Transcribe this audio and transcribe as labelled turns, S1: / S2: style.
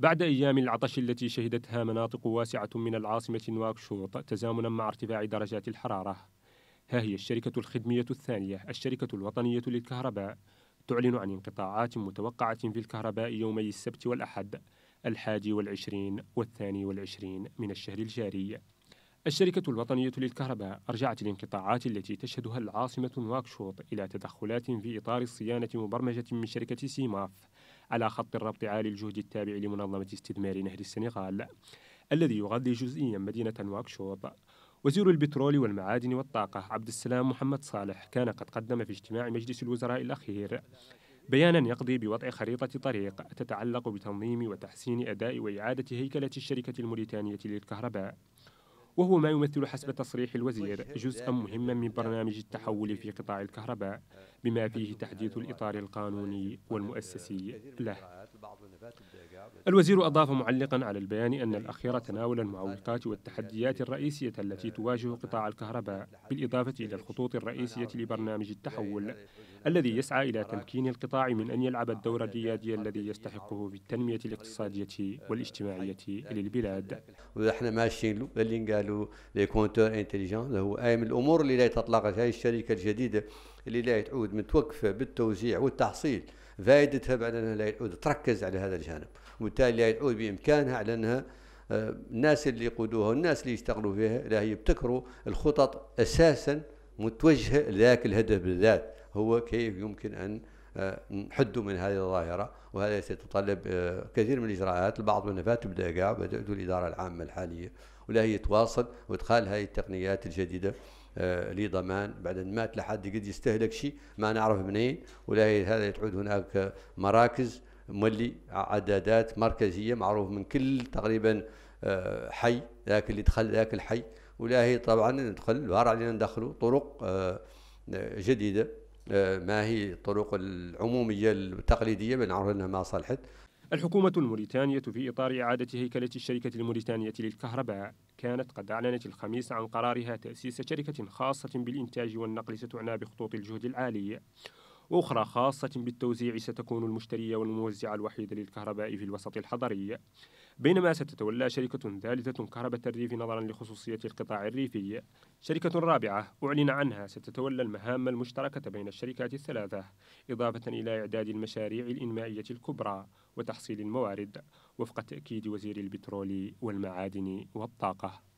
S1: بعد أيام العطش التي شهدتها مناطق واسعة من العاصمة نواكشوط تزامنا مع ارتفاع درجات الحرارة ها هي الشركة الخدمية الثانية الشركة الوطنية للكهرباء تعلن عن انقطاعات متوقعة في الكهرباء يومي السبت والأحد الحادي والعشرين والثاني والعشرين من الشهر الجاري الشركة الوطنية للكهرباء أرجعت الانقطاعات التي تشهدها العاصمة نواكشوط إلى تدخلات في إطار صيانة مبرمجة من شركة سيماف على خط الربط عالي الجهد التابع لمنظمة استثمار نهر السنغال الذي يغذي جزئيا مدينة نواكشوط وزير البترول والمعادن والطاقة عبد السلام محمد صالح كان قد قدم في اجتماع مجلس الوزراء الأخير بيانا يقضي بوضع خريطة طريق تتعلق بتنظيم وتحسين أداء وإعادة هيكلة الشركة الموريتانية للكهرباء وهو ما يمثل حسب تصريح الوزير جزءا مهما من برنامج التحول في قطاع الكهرباء بما فيه تحديث الإطار القانوني والمؤسسي له الوزير أضاف معلقا على البيان أن الأخير تناول المعوقات والتحديات الرئيسية التي تواجه قطاع الكهرباء بالإضافة إلى الخطوط الرئيسية لبرنامج التحول الذي يسعى إلى تمكين القطاع من أن يلعب الدور الريادي الذي يستحقه في التنمية الاقتصادية
S2: والاجتماعية للبلاد ونحن ماشيين اللي قالوا لي كونتور انتليجون هو أي من الأمور اللي لا تطلقت هذه الشركة الجديدة اللي لا تعود متوقفة بالتوزيع والتحصيل فائدتها بعد أنها لا تعود تركز على هذا الجانب وبالتالي لا تعود بإمكانها على أنها آه، الناس اللي يقودوها والناس اللي يشتغلوا فيها لا يبتكروا الخطط اساسا متوجهه لذاك الهدف بالذات هو كيف يمكن أن آه، نحد من هذه الظاهرة وهذا سيتطلب آه، كثير من الإجراءات البعض منها تبدأ قاع بدأت الإدارة العامة الحالية ولا هي تواصل وادخال هذه التقنيات الجديدة آه، لضمان بعد ما لحد قد يستهلك شيء ما نعرف منين ولا هذا تعود هناك مراكز مولي عدادات مركزية معروف من كل تقريبا حي ذاك اللي دخل ذاك الحي ولا هي طبعا ندخل ندخلوا طرق جديدة آه، ما هي الطرق العمومية التقليدية بنعرف أنها ما صلحت الحكومة الموريتانية
S1: في إطار إعادة هيكلة الشركة الموريتانية للكهرباء كانت قد أعلنت الخميس عن قرارها تأسيس شركة خاصة بالإنتاج والنقل ستعنى بخطوط الجهد العالي أخرى خاصة بالتوزيع ستكون المشترية والموزعة الوحيدة للكهرباء في الوسط الحضري بينما ستتولى شركة ثالثة كهرباء الريف نظرا لخصوصية القطاع الريفي شركة رابعة أعلن عنها ستتولى المهام المشتركة بين الشركات الثلاثة إضافة إلى إعداد المشاريع الإنمائية الكبرى وتحصيل الموارد وفق تأكيد وزير البترول والمعادن والطاقة